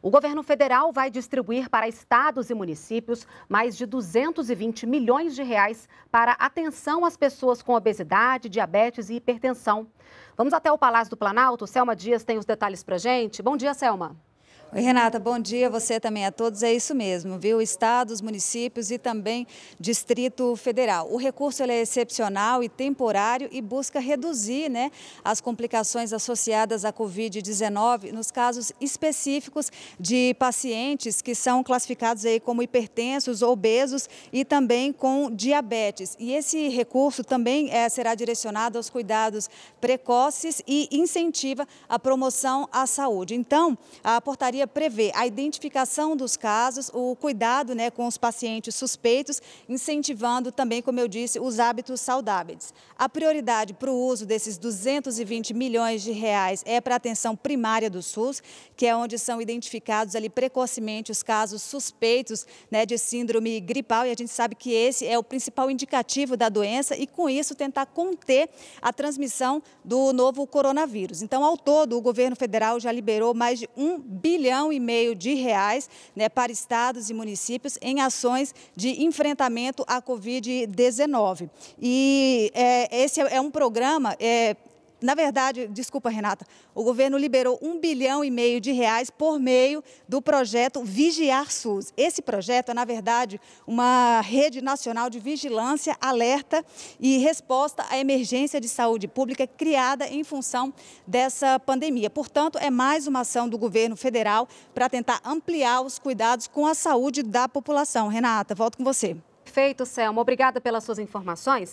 O governo federal vai distribuir para estados e municípios mais de 220 milhões de reais para atenção às pessoas com obesidade, diabetes e hipertensão. Vamos até o Palácio do Planalto. Selma Dias tem os detalhes para gente. Bom dia, Selma. Oi, Renata, bom dia. Você também a todos. É isso mesmo, viu? Estados, municípios e também Distrito Federal. O recurso é excepcional e temporário e busca reduzir né, as complicações associadas à Covid-19 nos casos específicos de pacientes que são classificados aí como hipertensos, obesos e também com diabetes. E esse recurso também é, será direcionado aos cuidados precoces e incentiva a promoção à saúde. Então, a portaria portaria prevê a identificação dos casos, o cuidado né, com os pacientes suspeitos, incentivando também, como eu disse, os hábitos saudáveis. A prioridade para o uso desses 220 milhões de reais é para a atenção primária do SUS, que é onde são identificados ali precocemente os casos suspeitos né, de síndrome gripal e a gente sabe que esse é o principal indicativo da doença e com isso tentar conter a transmissão do novo coronavírus. Então, ao todo, o governo federal já liberou mais de um bilhão e meio de reais né, para estados e municípios em ações de enfrentamento à Covid-19. E é, esse é um programa é, na verdade, desculpa, Renata, o governo liberou um bilhão e meio de reais por meio do projeto Vigiar SUS. Esse projeto é, na verdade, uma rede nacional de vigilância, alerta e resposta à emergência de saúde pública criada em função dessa pandemia. Portanto, é mais uma ação do governo federal para tentar ampliar os cuidados com a saúde da população. Renata, volto com você. Perfeito, Selma. Obrigada pelas suas informações.